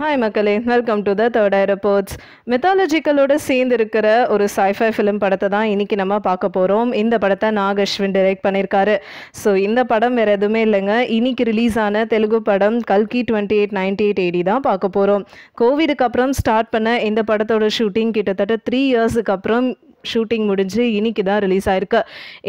hi மக்களே welcome to the third eye reports மெத்தாலஜிக்கலோடு சேர்ந்து இருக்கிற ஒரு சைஃபை ஃபிலிம் படத்தை தான் இன்றைக்கி நம்ம பார்க்க போகிறோம் இந்த படத்தை நாக் அஸ்வின் பண்ணியிருக்காரு ஸோ இந்த படம் வேறு எதுவுமே இல்லைங்க இன்றைக்கி ரிலீஸ் ஆன தெலுங்கு படம் கல்கி twenty eight ninety eight eighty தான் பார்க்க போகிறோம் கோவிடுக்கு அப்புறம் ஸ்டார்ட் பண்ண இந்த படத்தோட ஷூட்டிங் கிட்டத்தட்ட த்ரீ இயர்ஸுக்கு அப்புறம் ஷூட்டிங் முடிஞ்சு இன்னைக்கு தான் ரிலீஸ் ஆயிருக்கு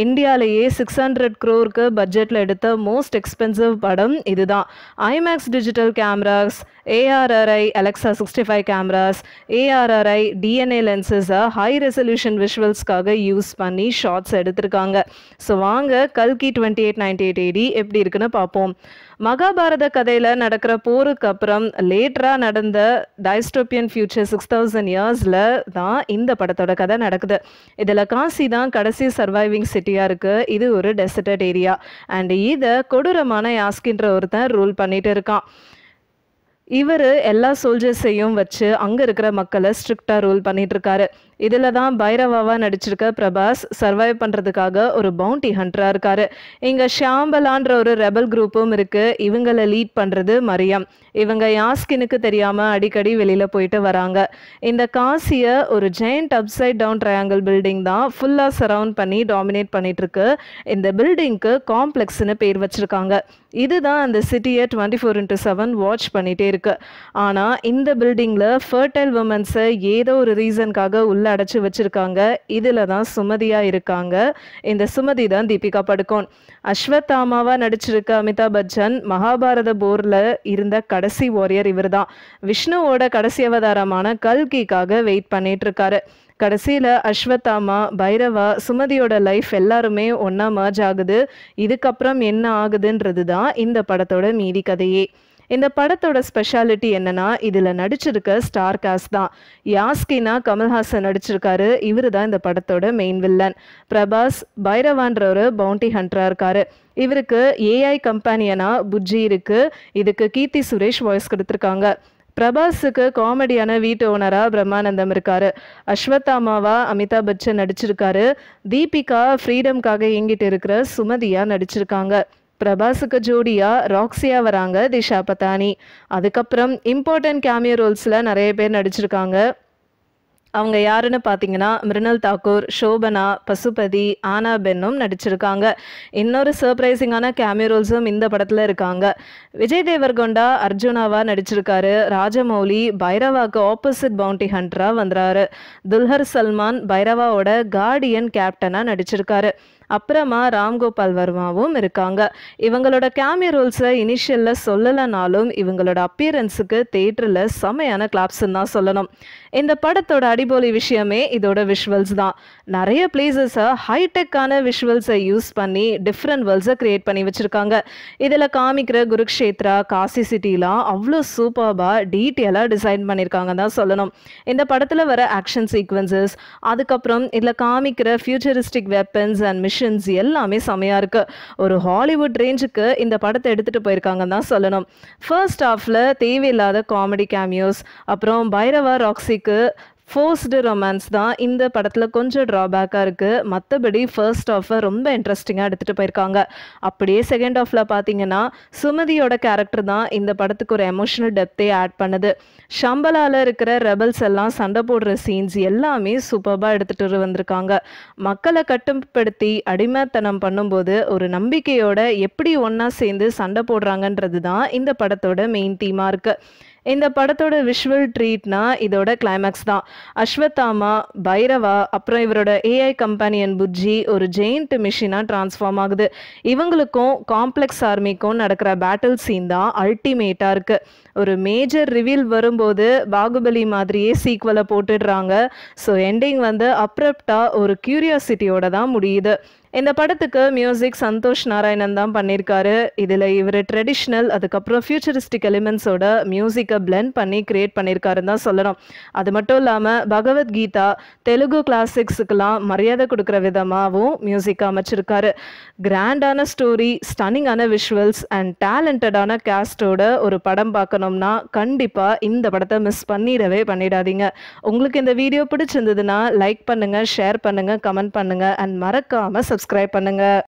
இந்தியாலேயே சிக்ஸ் ஹண்ட்ரட் க்ரோருக்கு பட்ஜெட்டில் எடுத்த மோஸ்ட் எக்ஸ்பென்சிவ் படம் இதுதான் IMAX digital cameras ARRI Alexa sixty five cameras ARRI DNA லென்சஸை ஹை ரெசல்யூஷன் விஷுவல்ஸ்க்காக யூஸ் பண்ணி ஷார்ட்ஸ் எடுத்திருக்காங்க ஸோ வாங்க கல்கி twenty eight ninety eight eighty எப்படி இருக்குன்னு பார்ப்போம் மகாபாரத கதையில் நடக்கிற போருக்கு அப்புறம் லேட்டராக நடந்த டைஸ்டோப்பியன் ஃபியூச்சர் சிக்ஸ் தௌசண்ட் இயர்ஸில் தான் இந்த படத்தோட கதை நடக்குது இதில் காசி தான் கடைசி சர்வைவிங் சிட்டியாக இருக்குது இது ஒரு டெசர்டட் ஏரியா அண்ட் இதை கொடூரமான யாஸ்கின்ற ஒருத்தன் ரூல் பண்ணிட்டு இருக்கான் இவர் எல்லா சோல்ஜர்ஸையும் வச்சு அங்கே இருக்கிற மக்களை ஸ்ட்ரிக்டாக ரூல் பண்ணிகிட்ருக்காரு இதில் தான் பைரவாவாக நடிச்சிருக்க பிரபாஸ் சர்வைவ் பண்ணுறதுக்காக ஒரு பவுண்டி ஹண்டராக இருக்கார் இங்கே ஷியாம்பலான்ற ஒரு ரெபல் குரூப்பும் இருக்குது இவங்களை லீட் பண்ணுறது மரியம் இவங்க யாஸ்கினுக்கு தெரியாமல் அடிக்கடி வெளியில் போயிட்டு வராங்க இந்த காசியை ஒரு giant upside down triangle building தான் ஃபுல்லாக சரவுண்ட் பண்ணி டாமினேட் பண்ணிகிட்ருக்கு இந்த பில்டிங்க்கு காம்ப்ளெக்ஸ்னு பேர் வச்சுருக்காங்க இதுதான் அந்த சிட்டியை twenty four into seven watch பண்ணிகிட்டே இருக்கு ஆனால் இந்த பில்டிங்கில் ஃபர்டைல் உமன்ஸை ஏதோ ஒரு ரீசனுக்காக உள்ள அடைச்சி வச்சுருக்காங்க இதில் தான் சுமதியாக இருக்காங்க இந்த சுமதி தான் தீபிகா படுகோன் அஸ்வத்தாமாவாக நடிச்சிருக்க அமிதாப் பச்சன் மகாபாரத போரில் இருந்த கடைசி வாரியர் இவர் தான் விஷ்ணுவோட கடைசி அவதாரமான கல்கிக்காக வெயிட் பண்ணிட்டு இருக்காரு கடைசியில் அஸ்வத்தாமா பைரவா சுமதியோட லைஃப் எல்லாருமே ஒன்றா மர்ஜ் ஆகுது இதுக்கப்புறம் என்ன ஆகுதுன்றது தான் இந்த படத்தோட மீதி கதையே இந்த படத்தோட ஸ்பெஷாலிட்டி என்னன்னா இதில் நடிச்சிருக்க ஸ்டார் காஸ்ட் தான் யாஸ்கினா கமல்ஹாசன் நடிச்சிருக்காரு இவரு தான் இந்த படத்தோட மெயின் வில்லன் பிரபாஸ் பைரவான்ற ஒரு பவுண்டி ஹண்டராக இருக்காரு இவருக்கு ஏஐ கம்பெனியனா புஜ்ஜி இருக்கு இதுக்கு கீர்த்தி சுரேஷ் வாய்ஸ் கொடுத்துருக்காங்க பிரபாஸுக்கு காமெடியான வீட்டு ஓனரா பிரம்மானந்தம் இருக்காரு அஸ்வத்தாமாவா அமிதாப் பச்சன் நடிச்சிருக்காரு தீபிகா ஃப்ரீடம்காக இயங்கிட்டு இருக்கிற சுமதியா நடிச்சிருக்காங்க பிரபாஸுக்கு ஜோடியாக ராக்ஸியா வராங்க திஷா பத்தானி அதுக்கப்புறம் இம்பார்ட்டன்ட் கேமியோ ரோல்ஸில் நிறைய பேர் நடிச்சிருக்காங்க அவங்க யாருன்னு பார்த்தீங்கன்னா மிருனல் தாக்கூர் ஷோபனா பசுபதி ஆனா பென்னும் நடிச்சிருக்காங்க இன்னொரு சர்ப்ரைசிங்கான கேமியோ ரோல்ஸும் இந்த படத்தில் இருக்காங்க விஜய் தேவர்கொண்டா அர்ஜுனாவாக நடிச்சிருக்காரு ராஜமௌலி பைரவாவுக்கு ஆப்போசிட் பவுண்டி ஹண்டராக வந்துறாரு துல்ஹர் சல்மான் பைரவாவோட கார்டியன் கேப்டனாக நடிச்சிருக்காரு அப்புறமா ராம்கோபால் வர்மாவும் இருக்காங்க இவங்களோட கேமிய ரோல்ஸை இனிஷியலில் சொல்லலைனாலும் இவங்களோட அப்பியரன்ஸுக்கு தேட்டரில் செமையான கிளாப்ஸ்ன்னு தான் சொல்லணும் இந்த படத்தோட அடிபோலி விஷயமே இதோட விஷுவல்ஸ் தான் நிறைய பிளேசஸை ஹைடெக்கான விஷுவல்ஸை யூஸ் பண்ணி டிஃப்ரெண்ட் வேர்ல்ஸை கிரியேட் பண்ணி வச்சுருக்காங்க இதில் காமிக்கிற குருக்ஷேத்ரா காசி சிட்டிலாம் அவ்வளோ சூப்பர்பாக டீட்டெயிலாக டிசைன் பண்ணியிருக்காங்க தான் சொல்லணும் இந்த படத்தில் வர ஆக்ஷன் சீக்வன்சஸ் அதுக்கப்புறம் இதில் காமிக்கிற ஃபியூச்சரிஸ்டிக் வெப்பன்ஸ் அண்ட் பொசிஷன்ஸ் எல்லாமே செமையாக இருக்குது ஒரு ஹாலிவுட் ரேஞ்சுக்கு இந்த படத்தை எடுத்துகிட்டு போயிருக்காங்கன்னு தான் சொல்லணும் ஃபர்ஸ்ட் ஹாஃபில் தேவையில்லாத காமெடி கேமியோஸ் அப்புறம் பைரவா ராக்ஸிக்கு ஃபோர்ஸ்டு ரொமான்ஸ் தான் இந்த படத்தில் கொஞ்சம் ட்ராபேக்காக இருக்குது மற்றபடி ஃபர்ஸ்ட் ஆஃபை ரொம்ப இன்ட்ரெஸ்டிங்காக எடுத்துகிட்டு போயிருக்காங்க அப்படியே செகண்ட் ஆஃபில் பார்த்தீங்கன்னா சுமதியோட கேரக்டர் தான் இந்த படத்துக்கு ஒரு எமோஷனல் டெப்த்தே ஆட் பண்ணுது ஷம்பலாவில் இருக்கிற ரெபல்ஸ் எல்லாம் சண்டை போடுற சீன்ஸ் எல்லாமே சூப்பராக எடுத்துகிட்டு வந்திருக்காங்க மக்களை கட்டுப்படுத்தி அடிமைத்தனம் பண்ணும்போது ஒரு நம்பிக்கையோட எப்படி ஒன்றா சேர்ந்து சண்டை போடுறாங்கன்றது தான் இந்த படத்தோட மெயின் தீமாக இருக்குது இந்த படத்தோட விஷுவல் ட்ரீட்னா இதோட கிளைமேக்ஸ் தான் அஸ்வத்தாமா பைரவா அப்புறம் இவரோட ஏஐ கம்பெனியன் புஜ்ஜி ஒரு ஜெயிண்ட் மிஷினாக டிரான்ஸ்ஃபார்ம் ஆகுது இவங்களுக்கும் காம்ப்ளெக்ஸ் ஆர்மிக்கும் நடக்கிற பேட்டில் சீன் தான் அல்டிமேட்டாக இருக்குது ஒரு மேஜர் ரிவீல் வரும்போது பாகுபலி மாதிரியே சீக்வலை போட்டுடுறாங்க ஸோ எண்டிங் வந்து அப்ரப்டா ஒரு க்யூரியாசிட்டியோட தான் முடியுது இந்த படத்துக்கு மியூசிக் சந்தோஷ் நாராயணன் தான் பண்ணியிருக்காரு இதில் இவர் ட்ரெடிஷ்னல் அதுக்கப்புறம் ஃபியூச்சரிஸ்டிக் எலிமெண்ட்ஸோட மியூசிக்கை பிளெண்ட் பண்ணி கிரியேட் பண்ணியிருக்காருன்னு தான் சொல்லணும் அது மட்டும் இல்லாமல் பகவத்கீதா தெலுங்கு கிளாசிக்ஸுக்கெல்லாம் மரியாதை கொடுக்குற விதமாகவும் மியூசிக் அமைச்சிருக்காரு கிராண்டான ஸ்டோரி ஸ்டனிங்கான விஷுவல்ஸ் அண்ட் டேலண்டடான கேஸ்டோட ஒரு படம் பார்க்கணும்னா கண்டிப்பாக இந்த படத்தை மிஸ் பண்ணிடவே பண்ணிடாதீங்க உங்களுக்கு இந்த வீடியோ பிடிச்சிருந்ததுன்னா லைக் பண்ணுங்கள் ஷேர் பண்ணுங்கள் கமெண்ட் பண்ணுங்கள் அண்ட் மறக்காமல் சப்ஸ் சப்ஸ்கிரைப் பண்ணுங்கள்